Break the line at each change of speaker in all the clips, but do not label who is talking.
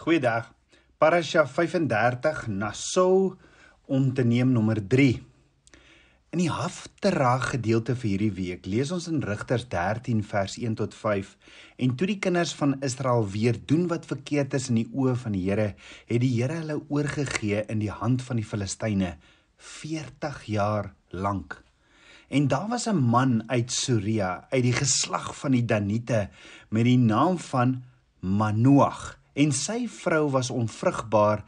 Goeiedag. Parasha 35 Nasou om te neem nommer 3. In die Haftara gedeelte vir hierdie week lees ons in Rigters 13 vers 1 tot 5 en toe die kinders van Israel weer doen wat verkeerd is in die oë van die Here, het die Here hulle oorgegee in die hand van die Filistyne 40 jaar lank. En daar was 'n man uit Suria uit die geslag van die Daniete met die naam van Manoah en sy vrou was onvrugbaar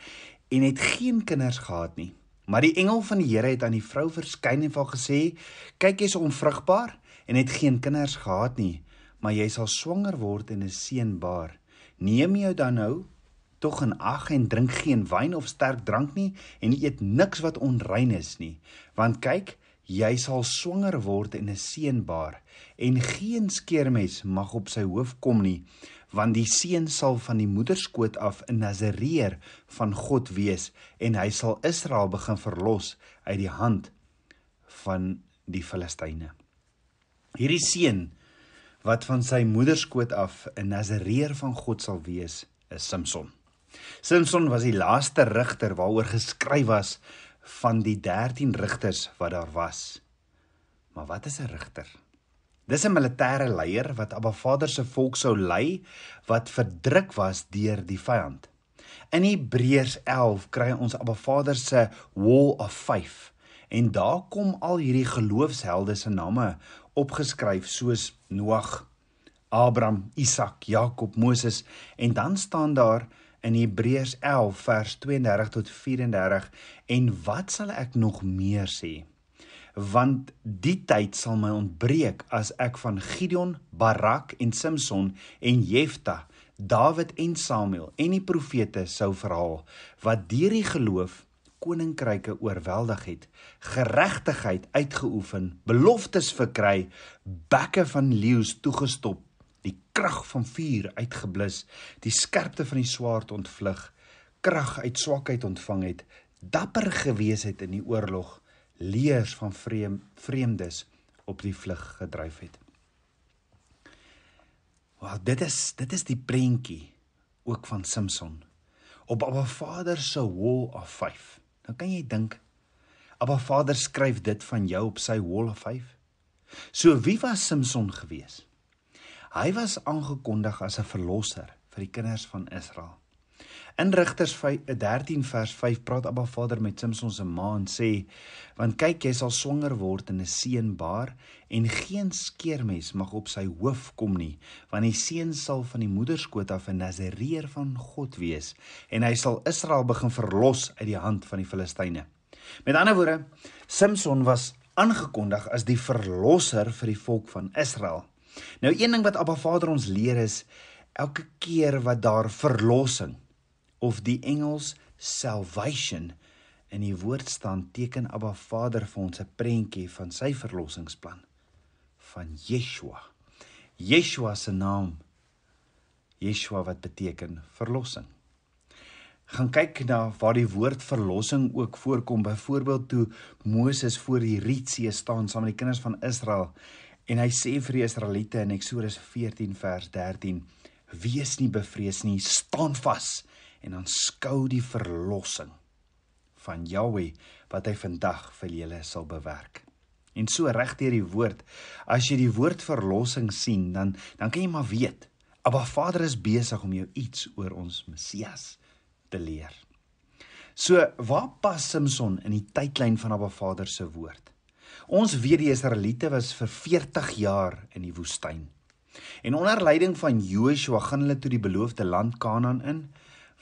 en het geen kinders gehad nie. Maar die engel van die Here het aan die vrou verskyn en vir haar gesê: "Kyk, jy is onvrugbaar en het geen kinders gehad nie, maar jy sal swanger word en 'n seun baar. Neem jou dan nou tog in ag en drink geen wyn of sterk drank nie en eet niks wat onrein is nie, want kyk, jy sal swanger word en 'n seun baar en geen skeermes mag op sy hoof kom nie, want die seun sal van die moederskoot af 'n Nasareer van God wees en hy sal Israel begin verlos uit die hand van die Filistyne. Hierdie seun wat van sy moederskoot af 'n Nasareer van God sal wees, is Samson. Samson was die laaste rigter waaroor geskryf was van die 13 rigters wat daar was. Maar wat is 'n rigter? Dis 'n militêre leier wat Abba Vader se volk sou lei wat verdruk was deur die vyand. In Hebreërs 11 kry ons Abba Vader se Wall of Faith en daar kom al hierdie geloofshelde se name opgeskryf soos Noag, Abraham, Isak, Jakob, Moses en dan staan daar in Hebreërs 11 vers 32 tot 34 en wat sal ek nog meer sê? want die tyd sal my ontbreek as ek van Gideon, Barak en Samson en Jefta, Dawid en Samuel en die profete sou verhaal wat deur die geloof koninkryke oorweldig het, geregtigheid uitgeoefen, beloftes verkry, bekke van leeu's toegestop, die krag van vuur uitgeblus, die skerpte van die swaard ontvlug, krag uit swakheid ontvang het, dapper gewees het in die oorlog leers van vreem, vreemdes op die vlug gedryf het. Wel dit is dit is die prentjie ook van Samson op Abba Vader se wall of 5. Nou kan jy dink Abba Vader skryf dit van jou op sy wall of 5. So wie was Samson gewees? Hy was aangekondig as 'n verlosser vir die kinders van Israel. In Rigters 13 vers 5 praat Abba Vader met Samson se ma en sê: "Want kyk, jy sal swanger word en 'n seun baar en geen skeermes mag op sy hoof kom nie, want die seun sal van die moederskoot af 'n Nasareer van God wees en hy sal Israel begin verlos uit die hand van die Filistyne." Met ander woorde, Samson was aangekondig as die verlosser vir die volk van Israel. Nou een ding wat Abba Vader ons leer is elke keer wat daar verlossing of die Engels salvation in die woord staan teken Abba Vader vir ons 'n prentjie van sy verlossingsplan van Yeshua. Yeshua se naam Yeshua wat beteken verlossing. Gaan kyk na waar die woord verlossing ook voorkom, byvoorbeeld toe Moses voor die Rietsee staan saam met die kinders van Israel en hy sê vir die Israeliete in Eksodus 14 vers 13: "Wees nie bevrees nie, staan vas." en aanskou die verlossing van Jahwe wat hy vandag vir julle sal bewerk. En so reg deur die woord, as jy die woord verlossing sien, dan dan kan jy maar weet, Abba Vader is besig om jou iets oor ons Messias te leer. So, waar pas Samson in die tydlyn van Abba Vader se woord? Ons weet die Israeliete was vir 40 jaar in die woestyn. En onder leiding van Joshua gaan hulle toe die beloofde land Kanaan in,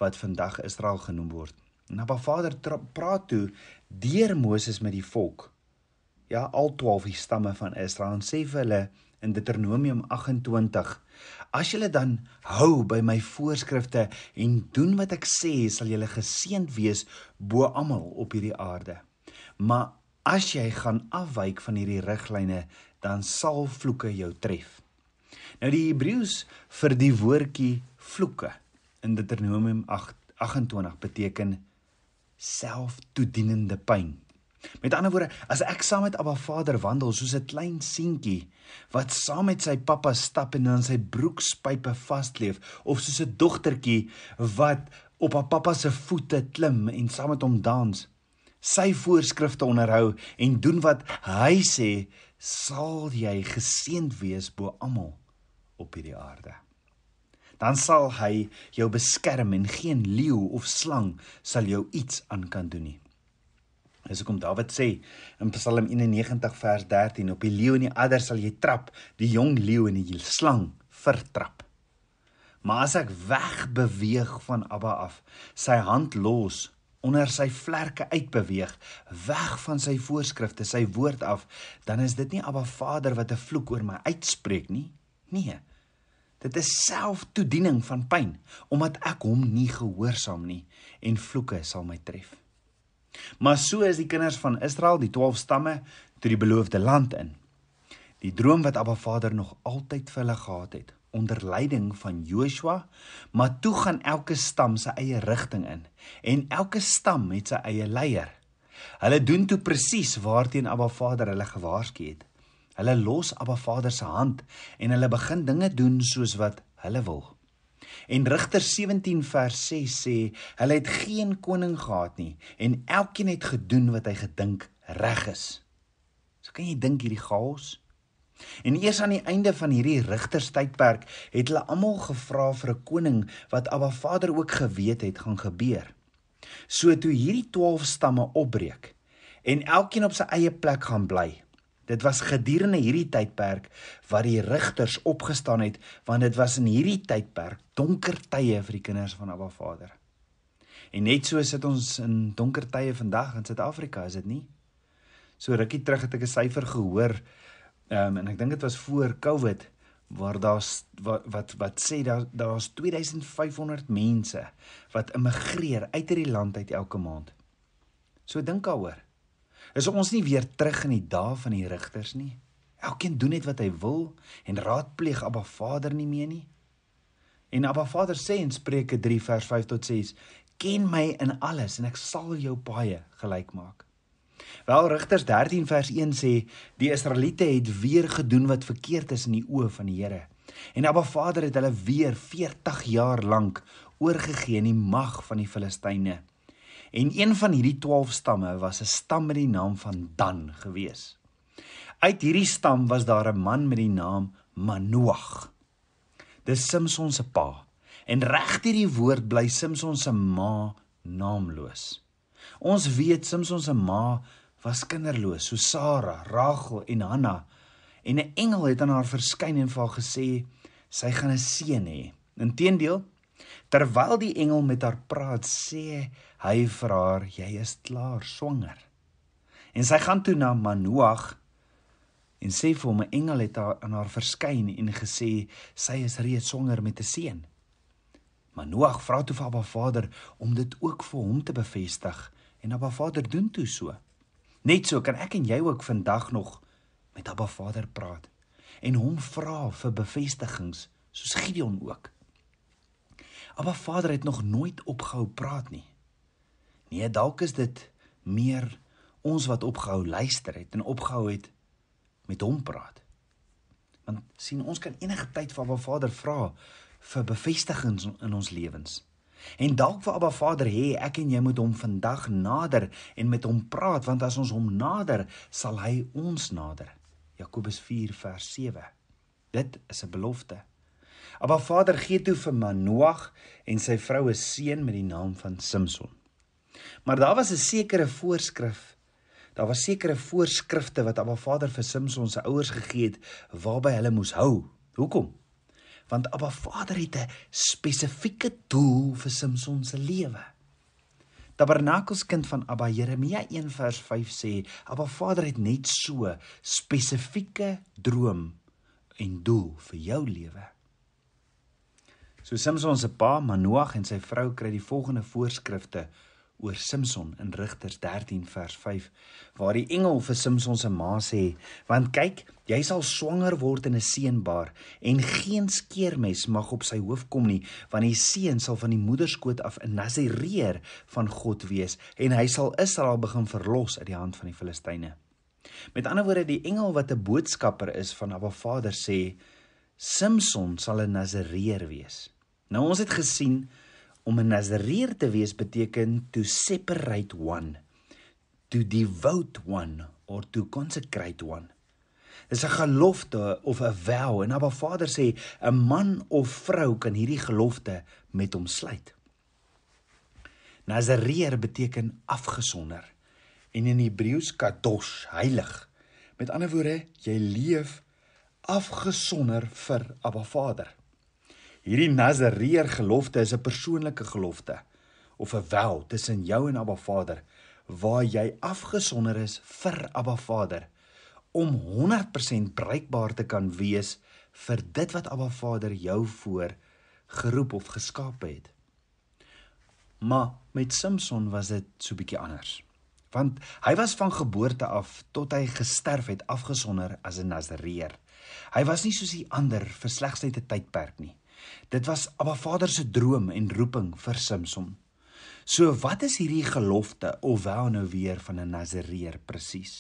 wat vandag Israel genoem word. En nou, Abba Vader praat toe deur Moses met die volk. Ja, al 12 die stamme van Israel en sê vir hulle in Deuteronomium 28: As julle dan hou by my voorskrifte en doen wat ek sê, sal julle geseënd wees bo almal op hierdie aarde. Maar as jy gaan afwyk van hierdie riglyne, dan sal vloeke jou tref. Nou die Hebreëus vir die woordjie vloeke in Deuteronomium 8 28 beteken selftoedienende pyn. Met ander woorde, as ek saam met Abba Vader wandel soos 'n klein seentjie wat saam met sy pappa stap en aan sy broekspype vaskleef of soos 'n dogtertjie wat op haar pappa se voete klim en saam met hom dans, sy voorskrifte onderhou en doen wat hy sê, sal jy geseënd wees bo almal op hierdie aarde dan sal hy jou beskerm en geen leeu of slang sal jou iets aan kan doen nie. Dis hoekom Dawid sê in Psalm 91 vers 13 op die leeu en die adder sal jy trap, die jong leeu en die slang vertrap. Maar as ek wegbeweeg van Abba af, sy hand los onder sy vlerke uitbeweeg, weg van sy voorskrifte, sy woord af, dan is dit nie Abba Vader wat 'n vloek oor my uitspreek nie. Nee, Dit is selftoediening van pyn omdat ek hom nie gehoorsaam nie en vloeke sal my tref. Maar so is die kinders van Israel, die 12 stamme, toe die beloofde land in. Die droom wat Abba Vader nog altyd vir hulle gehad het onder leiding van Joshua, maar toe gaan elke stam sy eie rigting in en elke stam het sy eie leier. Hulle doen toe presies waarteen Abba Vader hulle gewaarsku het. Hulle los Abba Vader se hand en hulle begin dinge doen soos wat hulle wil. En Rigter 17 vers 6 sê, hulle het geen koning gehad nie en elkeen het gedoen wat hy gedink reg is. So kan jy dink hierdie chaos. En eers aan die einde van hierdie rigterstydperk het hulle almal gevra vir 'n koning wat Abba Vader ook geweet het gaan gebeur. So toe hierdie 12 stamme opbreek en elkeen op sy eie plek gaan bly. Dit was gedurende hierdie tydperk wat die rigters opgestaan het, want dit was in hierdie tydperk donker tye vir die kinders van Abba Vader. En net so sit ons in donker tye vandag in Suid-Afrika, is dit nie? So rukkie terug het ek 'n syfer gehoor, ehm um, en ek dink dit was voor COVID waar daar's wat, wat wat sê daar daar's 2500 mense wat immigreer uit hierdie land uit elke maand. So dink daaroor. 2500 Is ons nie weer terug in die dae van die rigters nie? Elkeen doen net wat hy wil en raadpleeg Abba Vader nie meer nie. En Abba Vader sê in Spreuke 3 vers 5 tot 6: "Ken my in alles en ek sal jou paaie gelyk maak." Wel Rigters 13 vers 1 sê die Israeliete het weer gedoen wat verkeerd is in die oë van die Here. En Abba Vader het hulle weer 40 jaar lank oorgegee in die mag van die Filistyne. En een van hierdie 12 stamme was 'n stam met die naam van Dan gewees. Uit hierdie stam was daar 'n man met die naam Manoag. Dis Simson se pa. En reg hierdie woord bly Simson se ma naamloos. Ons weet Simson se ma was kinderloos, so Sara, Rachel en Hanna. En 'n engel het aan haar verskyn en vir haar gesê sy gaan 'n seun hê. Inteendeel, Terwyl die engel met haar praat, sê hy vir haar: "Jy is klaar swanger." En sy gaan toe na Manoah en sê vir hom 'n engel het haar aan haar verskyn en gesê sy is reeds swanger met 'n seun. Manoah vra toe vir haar vader om dit ook vir hom te bevestig en haar vader doen toe so. Net so kan ek en jy ook vandag nog met haar vader praat en hom vra vir bevestigings soos Gideon ook. Abba Vader het nog nooit opgehou praat nie. Nee, dalk is dit meer ons wat opgehou luister het en opgehou het met hom praat. Want sien, ons kan enige tyd vir Abba Vader vra vir bevestigings in ons lewens. En dalk vir Abba Vader hê ek en jy moet hom vandag nader en met hom praat want as ons hom nader, sal hy ons nader. Jakobus 4 vers 7. Dit is 'n belofte. Abba Vader gee toe vir Manoag en sy vrou 'n seun met die naam van Samson. Maar daar was 'n sekere voorskrif. Daar was sekere voorskrifte wat Abba Vader vir Samson se ouers gegee het waarby hulle moes hou. Hoekom? Want Abba Vader het 'n spesifieke doel vir Samson se lewe. Tabernakelskind van Abba Jeremia 1:5 sê, Abba Vader het net so spesifieke droom en doel vir jou lewe. So Samson se pa, Manoag en sy vrou kry die volgende voorskrifte oor Samson in Rigters 13 vers 5 waar die engel vir Samson se ma sê: "Want kyk, jy sal swanger word en 'n seun baar en geen skeermes mag op sy hoof kom nie, want die seun sal van die moederskoot af 'n Nasireer van God wees en hy sal Israel begin verlos uit die hand van die Filistyne." Met ander woorde, die engel wat 'n boodskapper is van Abba Vader sê: Samson sal 'n Nasareer wees. Nou ons het gesien om 'n Nasareer te wees beteken to separate one, to devote one or to consecrate one. Dis 'n gelofte of 'n vow en Abba Vader sê 'n man of vrou kan hierdie gelofte met hom sluit. Nasareer beteken afgesonder en in Hebreëus kadosh, heilig. Met ander woorde, jy leef afgesonder vir Abba Vader. Hierdie Nazareer gelofte is 'n persoonlike gelofte of 'n wel tussen jou en Abba Vader waar jy afgesonder is vir Abba Vader om 100% bruikbaar te kan wees vir dit wat Abba Vader jou voor geroep of geskaap het. Maar met Samson was dit so bietjie anders. Want hy was van geboorte af tot hy gesterf het afgesonder as 'n Nazareer. Hy was nie soos die ander vir slegs net 'n tydperk nie. Dit was Abba Vader se droom en roeping vir Samson. So wat is hierdie gelofte of wel nou weer van 'n Nasareer presies?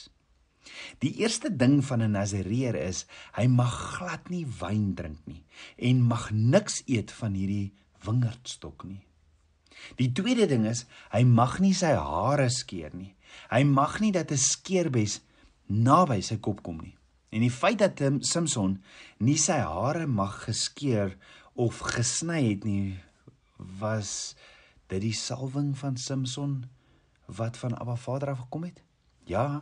Die eerste ding van 'n Nasareer is hy mag glad nie wyn drink nie en mag niks eet van hierdie wingerdstok nie. Die tweede ding is hy mag nie sy hare skeer nie. Hy mag nie dat 'n skeerbes naby sy kop kom nie. En die feit dat Tim ehm, Simpson nie sy hare mag geskeer of gesny het nie was dit die salwing van Simpson wat van Abba Vader af gekom het? Ja,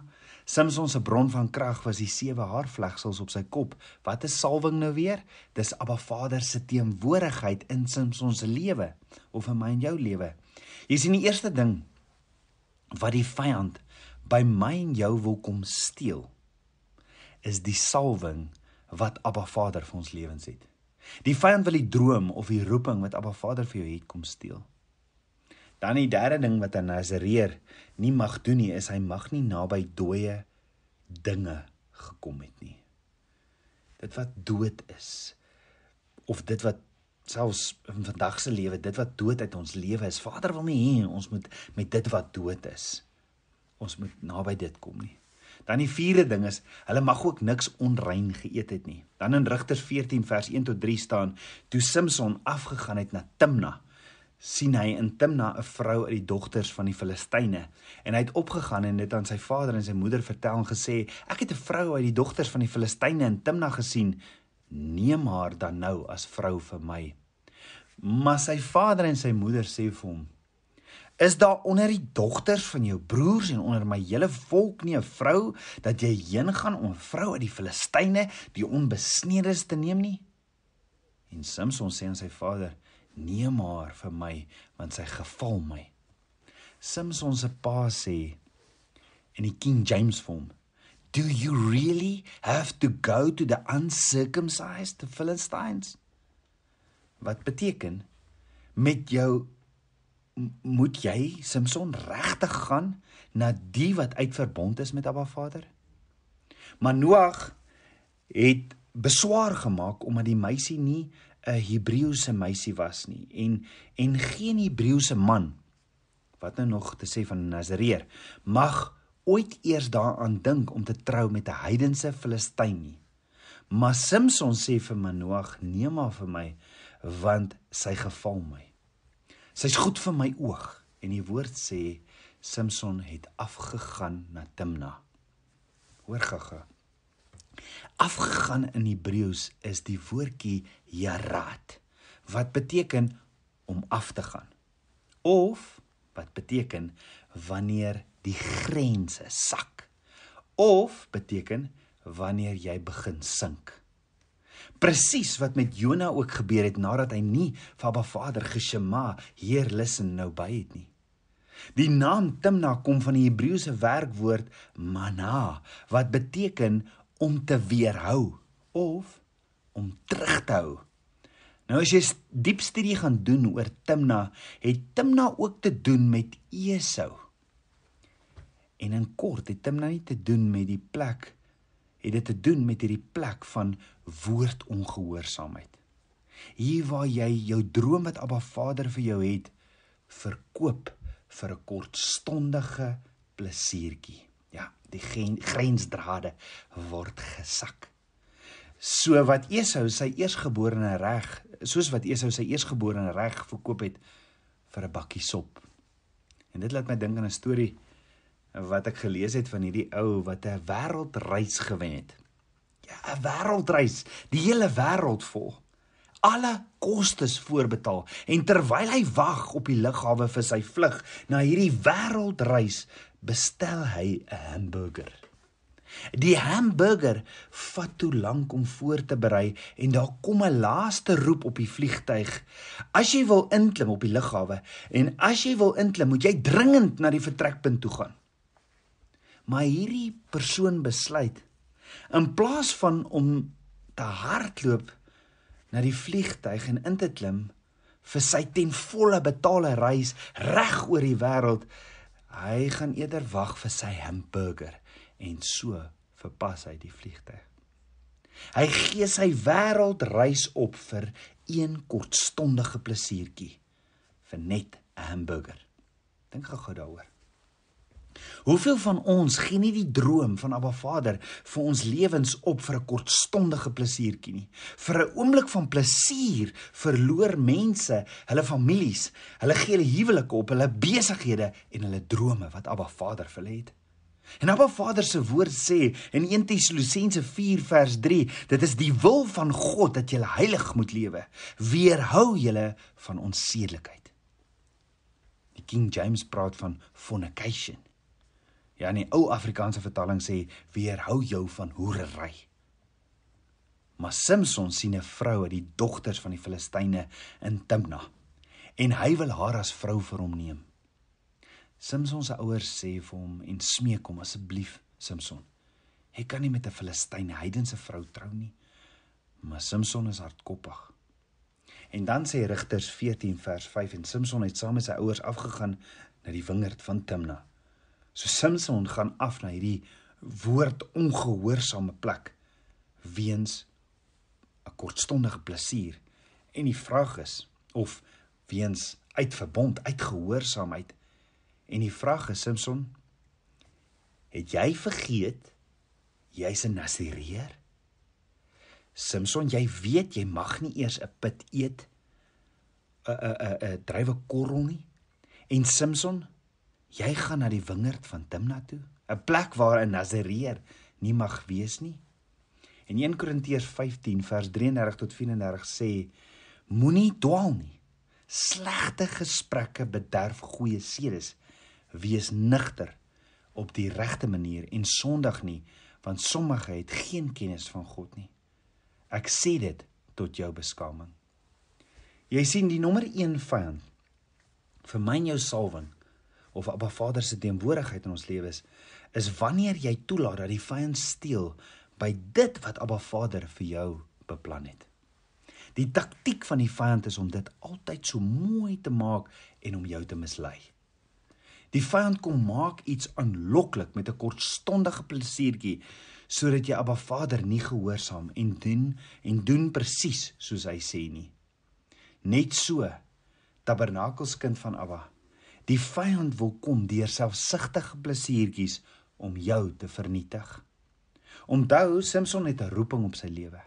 Simpson se bron van krag was die sewe haarvlegsels op sy kop. Wat is salwing nou weer? Dis Abba Vader se teenwoordigheid in Simpson se lewe of in my en jou lewe. Hier sien die eerste ding wat die vyand by my en jou wil kom steel is die salwing wat Abba Vader vir ons lewens het. Die vyand wil die droom of die roeping wat Abba Vader vir jou het kom steel. Dan die derde ding wat 'n Nasareer nie mag doen nie, is hy mag nie naby dooie dinge gekom het nie. Dit wat dood is of dit wat selfs in vandag se lewe, dit wat dood uit ons lewe is, Vader wil nie hê ons moet met dit wat dood is ons moet naby dit kom nie. Dan die vierde ding is, hulle mag ook niks onrein geëet het nie. Dan in Rigters 14 vers 1 tot 3 staan, toe Samson afgegaan het na Timna, sien hy in Timna 'n vrou uit die dogters van die Filistyne. En hy het opgegaan en dit aan sy vader en sy moeder vertel en gesê, ek het 'n vrou uit die dogters van die Filistyne in Timna gesien. Neem haar dan nou as vrou vir my. Maar sy vader en sy moeder sê vir hom, Is daar onder die dogters van jou broers en onder my hele volk nie 'n vrou dat jy heen gaan om 'n vrou uit die Filistyne, die onbesnedes te neem nie? En Samson sê aan sy vader: "Nee maar vir my, want sy geval my." Samson se pa sê in die King James vir hom: "Do you really have to go to the uncircumcised Philistines?" Wat beteken met jou moet jy Samson regtig gaan na die wat uitverbond is met Abba Vader? Maar Noag het beswaar gemaak omdat die meisie nie 'n Hebreëse meisie was nie en en geen Hebreëse man wat nou nog te sê van Nazareer mag ooit eers daaraan dink om te trou met 'n heidense Filistyn nie. Maar Samson sê vir Manoag: "Neem maar vir my want sy geval my." Sy's goed vir my oog en die woord sê Samson het afgegaan na Timna. Hoor gaga. Afgegaan in Hebreëus is die woordjie yarat wat beteken om af te gaan of wat beteken wanneer die grense sak of beteken wanneer jy begin sink presies wat met Jona ook gebeur het nadat hy nie vir Abba Vader geshema hier luister nou by het nie. Die naam Timna kom van die Hebreëse werkwoord mana wat beteken om te weerhou of om terug te hou. Nou as jy diep studie gaan doen oor Timna, het Timna ook te doen met Esau. En in kort het Timna nie te doen met die plek het dit te doen met hierdie plek van woordongehoorsaamheid. Hier waar jy jou droom wat Abba Vader vir jou het verkoop vir 'n kortstondige plesiertjie. Ja, die grensdrade word gesak. So wat Esau sy eersgeborene reg, soos wat Esau sy eersgeborene reg verkoop het vir 'n bakkie sop. En dit laat my dink aan 'n storie wat ek gelees het van hierdie ou wat 'n wêreldreis gewen het. Ja, 'n wêreldreis, die hele wêreld vol. Alle kostes voorbetaal en terwyl hy wag op die lughawe vir sy vlug na hierdie wêreldreis, bestel hy 'n hamburger. Die hamburger vat te lank om voor te berei en daar kom 'n laaste roep op die vliegtyg. As jy wil inklim op die lughawe en as jy wil inklim, moet jy dringend na die vertrekpunt toe gaan maar hierdie persoon besluit in plaas van om te hardloop na die vliegtyg en in te klim vir sy ten volle betaalde reis reg oor die wêreld hy gaan eerder wag vir sy hamburger en so verpas hy die vliegtyg hy gee sy wêreldreis op vir een kortstondige plesiertjie vir net 'n hamburger dink gou-gou daaroor Hoeveel van ons gee nie die droom van Abba Vader vir ons lewens op vir 'n kortstondige plesiertjie nie. Vir 'n oomblik van plesier verloor mense hulle families, hulle gee hulle huwelike op, hulle besighede en hulle drome wat Abba Vader vir hulle het. En Abba Vader se woord sê in 1 Tessalonsense 4 vers 3, dit is die wil van God dat jy heilig moet lewe. Weerhou julle van onsedelikheid. Die King James praat van fornication Ja, in die ou Afrikaanse vertaling sê weerhou jou van hoerery. Maar Samson sien 'n vroue, die dogters van die Filistyne in Timna, en hy wil haar as vrou vir hom neem. Samson se ouers sê vir hom en smeek hom asseblief, Samson. Hy kan nie met 'n Filistyn heidense vrou trou nie. Maar Samson is hardkoppig. En dan sê Rigters 14 vers 5 en Samson het saam met sy ouers afgegaan na die wingerd van Timna. So Samson gaan af na hierdie woord ongehoorsame plek weens 'n kortstondige plesier en die vraag is of weens uitverbond uitgehoorsaamheid en die vraag is Samson het jy vergeet jy's 'n nasireer Samson jy weet jy mag nie eers 'n pit eet 'n 'n 'n 'n druiwekorrel nie en Samson Jy gaan na die wingerd van Timna toe, 'n plek waar 'n Nasareer nie mag wees nie. En 1 Korintiërs 15 vers 33 tot 34 sê: Moenie dwaal nie. Slegte gesprekke bederf goeie sedes. Wees nigter op die regte manier en sondig nie, want sommige het geen kennis van God nie. Ek sê dit tot jou beskaming. Jy sien die nommer 1 vyand vir myn jou salwing of Abba Vader se teenwoordigheid in ons lewens is wanneer jy toelaat dat die vyand steel by dit wat Abba Vader vir jou beplan het. Die taktik van die vyand is om dit altyd so mooi te maak en om jou te mislei. Die vyand kom maak iets aanloklik met 'n kortstondige plesiertjie sodat jy Abba Vader nie gehoorsaam en doen en doen presies soos hy sê nie. Net so tabernakelskind van Abba Die vyand wil kom deur selfsugtige plesiertjies om jou te vernietig. Onthou Samson het 'n roeping op sy lewe.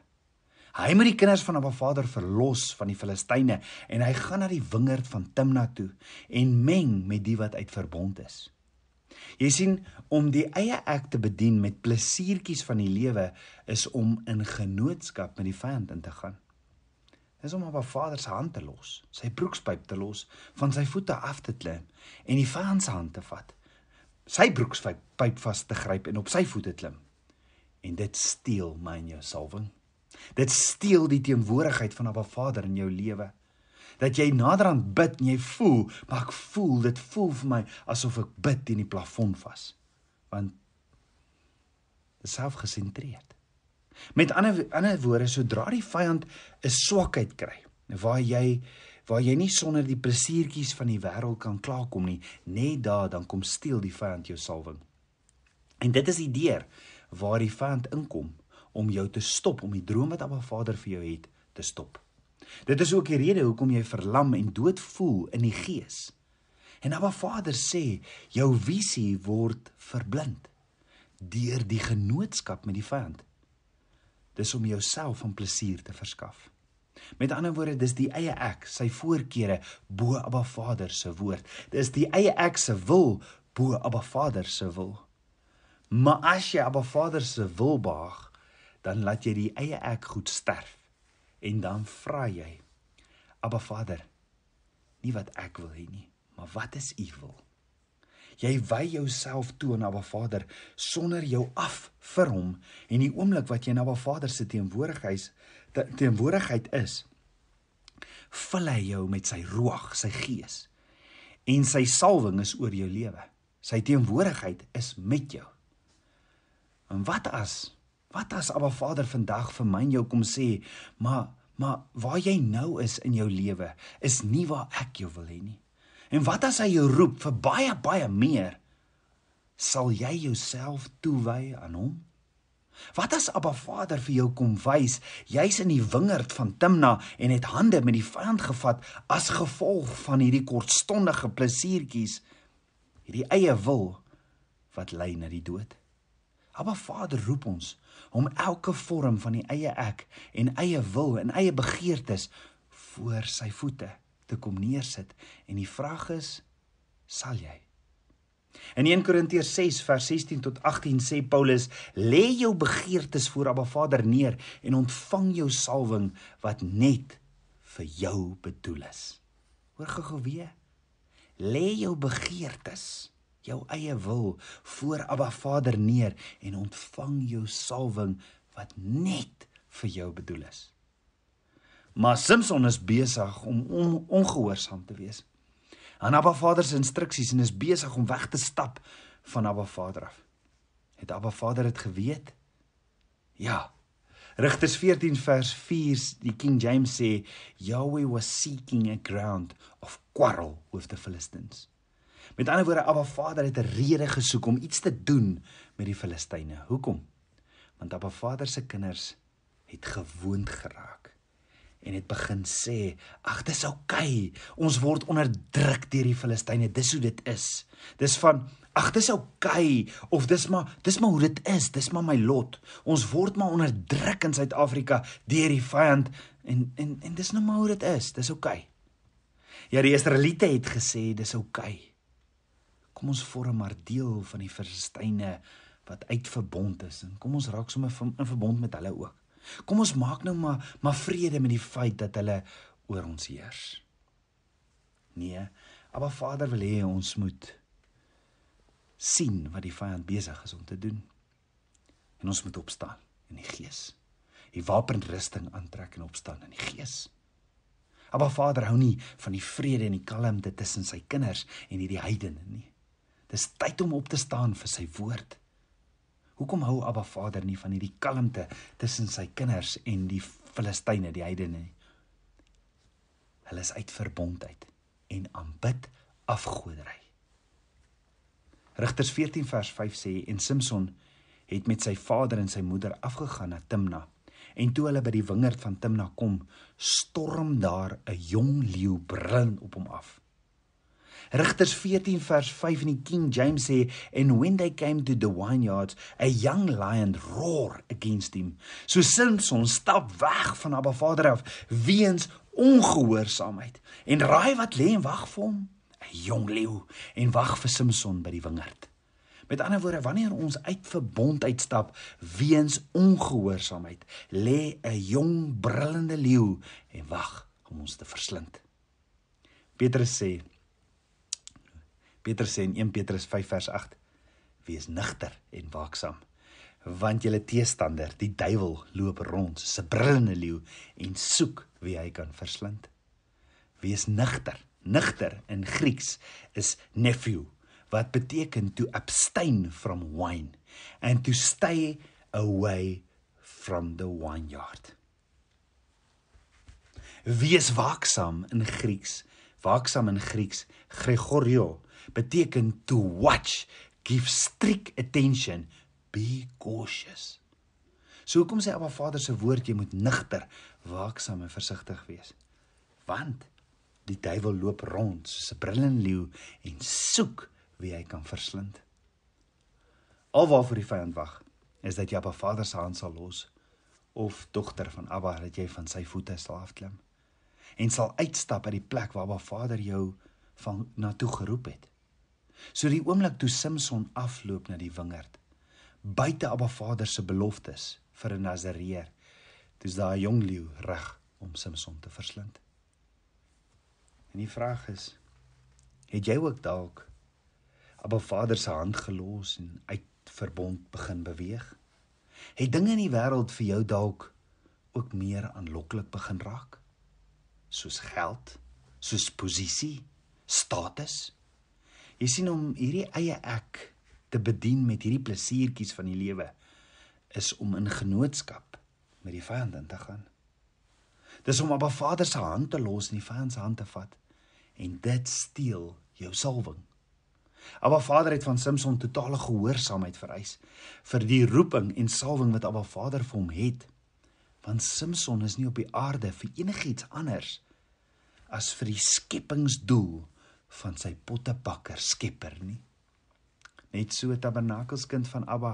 Hy moet die kinders van Abba Vader verlos van die Filistyne en hy gaan na die wingerd van Timna toe en meng met die wat uit verbond is. Jy sien, om die eie ek te bedien met plesiertjies van die lewe is om in genootskap met die vyand in te gaan is om op haar vader se hand te los, sy broekspyp te los, van sy voete af te klim en die vans hand te vat. Sy broekspyp vas te gryp en op sy voete klim. En dit steel my en jou salwing. Dit steel die teenwoordigheid van Abba Vader in jou lewe. Dat jy nader aan bid en jy voel, maar ek voel dit voel vir my asof ek bid in die plafon vas. Want dit is selfgesentreerd. Met ander ander woorde, sodra die vyand 'n swakheid kry, waar jy waar jy nie sonder die plesiertjies van die wêreld kan klaarkom nie, net daar dan kom steel die vyand jou salwing. En dit is die deur waar die vyand inkom om jou te stop om die droom wat Abba Vader vir jou het te stop. Dit is ook die rede hoekom jy verlam en dood voel in die gees. En Abba Vader sê, jou visie word verblind deur die genootskap met die vyand dis om jouself van plesier te verskaf. Met ander woorde, dis die eie ek, sy voorkeure bo Abba Vader se woord. Dis die eie ek se wil bo Abba Vader se wil. Maar as jy Abba Vader se wil behaag, dan laat jy die eie ek goed sterf en dan vra jy: Abba Vader, nie wat ek wil hê nie, maar wat is U wil? Jy wy jouself toe aan Abba Vader sonder jou af vir hom en die oomblik wat jy na Abba Vader se teenwoordigheid teenwoordigheid is, vul hy jou met sy roog, sy gees. En sy salwing is oor jou lewe. Sy teenwoordigheid is met jou. En wat as? Wat as Abba Vader vandag vir my en jou kom sê, "Maar maar waar jy nou is in jou lewe is nie waar ek jou wil hê nie." En wat as hy jou roep vir baie baie meer? Sal jy jouself toewy aan hom? Wat as Abba Vader vir jou kom wys jy's in die wingerd van Timna en het hande met die vyand gevat as gevolg van hierdie kortstondige plesiertjies, hierdie eie wil wat lei na die dood? Abba Vader roep ons om elke vorm van die eie ek en eie wil en eie begeertes voor sy voete te kom neersit en die vraag is sal jy In 1 Korintiërs 6 vers 16 tot 18 sê Paulus lê jou begeertes voor Abba Vader neer en ontvang jou salwing wat net vir jou bedoel is Hoor gou-gou weer lê jou begeertes jou eie wil voor Abba Vader neer en ontvang jou salwing wat net vir jou bedoel is Maar Samson is besig om on, ongehoorsaam te wees aan Abba Vader se instruksies en is besig om weg te stap van Abba Vader af. Het Abba Vader dit geweet? Ja. Rigters 14 vers 4 die King James sê Yahweh was seeking a ground of quarrel with the Philistines. Met ander woorde Abba Vader het 'n rede gesoek om iets te doen met die Filistyne. Hoekom? Want Abba Vader se kinders het gewoond geraak en het begin sê: "Ag, dis oukei. Okay. Ons word onderdruk deur die Filistyne. Dis hoe dit is." Dis van: "Ag, dis oukei." Okay. Of dis maar, dis maar hoe dit is. Dis maar my lot. Ons word maar onderdruk in Suid-Afrika deur die vyand en en en dis nou maar hoe dit is. Dis oukei. Okay. Ja, die Israeliete het gesê dis oukei. Okay. Kom ons vorm maar deel van die Filistyne wat uitverbond is en kom ons raak sommer in verbond met hulle ook. Kom ons maak nou maar maar vrede met die feit dat hulle oor ons heers. Nee, Abba Vader wil hê ons moet sien wat die vyand besig is om te doen. En ons moet opstaan in die gees. Die wapenrusting aantrek en opstaan in die gees. Abba Vader hou nie van die vrede en die kalmte tussen sy kinders en hierdie heidene nie. Dis tyd om op te staan vir sy woord Hoekom hou Abba Vader nie van hierdie kalmte tussen sy kinders en die Filistyne, die heidene nie? Hulle is uit verbondheid en aanbid afgodery. Rigters 14 vers 5 sê en Samson het met sy vader en sy moeder afgegaan na Timna. En toe hulle by die wingerd van Timna kom, storm daar 'n jong leeu brul op hom af. Rigters 14 vers 5 in die King James sê and when they came to the vineyards a young lion roared against him. So Samson stap weg van Abba Vader af weens ongehoorsaamheid. En raai wat lê en wag vir hom? 'n Jong leeu en wag vir Samson by die wingerd. Met ander woorde, wanneer ons uit verbond uitstap weens ongehoorsaamheid, lê 'n jong brullende leeu en wag om ons te verslind. Petrus sê Petrus sê in 1 Petrus 5 vers 8: Wees nugter en waaksaam, want julle teestander, die duiwel, loop rond soos 'n brullende leeu en soek wie hy kan verslind. Wees nugter. Nugter in Grieks is nephew wat beteken to abstain from wine and to stay away from the vineyard. Wees waaksaam in Grieks. Waaksaam in Grieks Gregorio beteken to watch, give strict attention, be cautious. So hoekom sê Abba Vader se woord jy moet nigter, waaksaam en versigtig wees? Want die duiwel loop rond soos 'n brullende leeu en soek wie hy kan verslind. Al waarvoor die vyand wag, is dat jy Abba Vader se hand sal los of dogter van Abba dat jy van sy voete sal afklim en sal uitstap uit die plek waar Abba Vader jou van na toe geroep het. So die oomblik toe Samson afloop na die wingerd, buite Abba Vader se beloftes vir 'n Nasareer, toe's daai jong leeu reg om Samson te verslind. En die vraag is, het jy ook dalk Abba Vader se hand gelos en uit verbond begin beweeg? Het dinge in die wêreld vir jou dalk ook meer aanloklik begin raak? Soos geld, soos posisie, status? Jy sien om hierdie eie ek te bedien met hierdie plesiertjies van die lewe is om in genootskap met die vyand in te gaan. Dis om op 'n Vader se hand te los en die vyand se hand te vat en dit steel jou salwing. Abba Vader het van Samson totale gehoorsaamheid vereis vir die roeping en salwing wat Abba Vader vir hom het. Want Samson is nie op die aarde vir enigiets anders as vir die skepingsdoel van sy pottebakker Skepper nie. Net so tabernakelskind van Abba,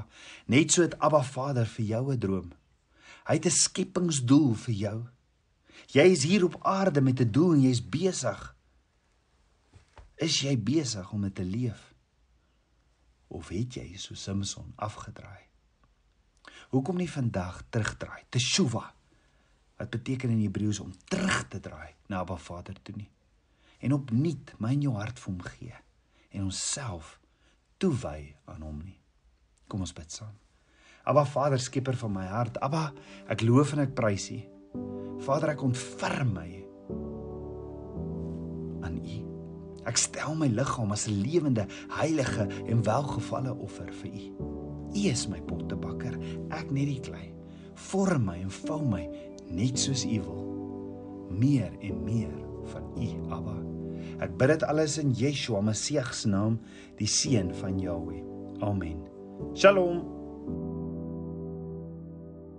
net so het Abba Vader vir jou 'n droom. Hy het 'n skepingsdoel vir jou. Jy is hier op aarde met 'n doel en jy's besig. Is jy besig om dit te leef? Of het jy so Simpson afgedraai? Hoekom nie vandag terugdraai? Teshuva. Wat beteken in Hebreëus om terug te draai na Abba Vader toe nie? en opnuut my en jou hart vir hom gee en onsself toewy aan hom nie. Kom ons bid saam. Aba Vader, skieper van my hart. Aba, ek loof en ek prys U. Vader, ek ontferm my aan U. Ek stel my liggaam as 'n lewende, heilige en welgevalle offer vir U. U is my pottebakker, ek net die klei. Vorm my en vou my net soos U wil. Meer en meer van U, Abba. Ek bid dit alles in Yeshua Messie se naam, die seun van Jahweh. Amen. Shalom. thank you